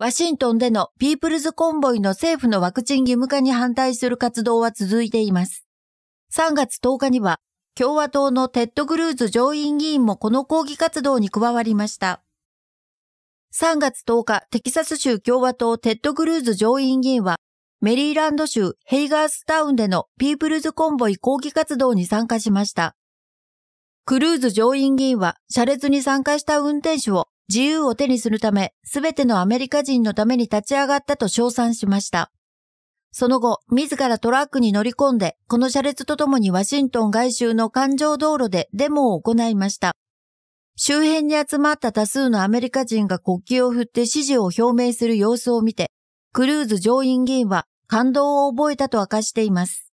ワシントンでのピープルズコンボイの政府のワクチン義務化に反対する活動は続いています。3月10日には共和党のテッド・グルーズ上院議員もこの抗議活動に加わりました。3月10日、テキサス州共和党テッド・グルーズ上院議員は、メリーランド州ヘイガースタウンでのピープルズコンボイ抗議活動に参加しました。クルーズ上院議員は、車列に参加した運転手を自由を手にするため、すべてのアメリカ人のために立ち上がったと称賛しました。その後、自らトラックに乗り込んで、この車列とともにワシントン外周の環状道路でデモを行いました。周辺に集まった多数のアメリカ人が国旗を振って支持を表明する様子を見て、クルーズ上院議員は感動を覚えたと明かしています。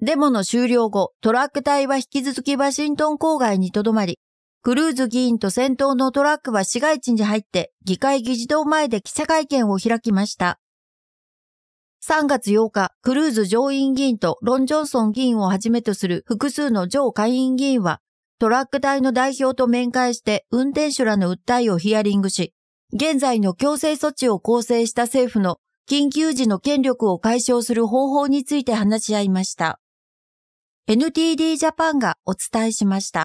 デモの終了後、トラック隊は引き続きワシントン郊外に留まり、クルーズ議員と先頭のトラックは市街地に入って議会議事堂前で記者会見を開きました。3月8日、クルーズ上院議員とロン・ジョンソン議員をはじめとする複数の上下院議員は、トラック隊の代表と面会して運転手らの訴えをヒアリングし、現在の強制措置を構成した政府の緊急時の権力を解消する方法について話し合いました。NTD ジャパンがお伝えしました。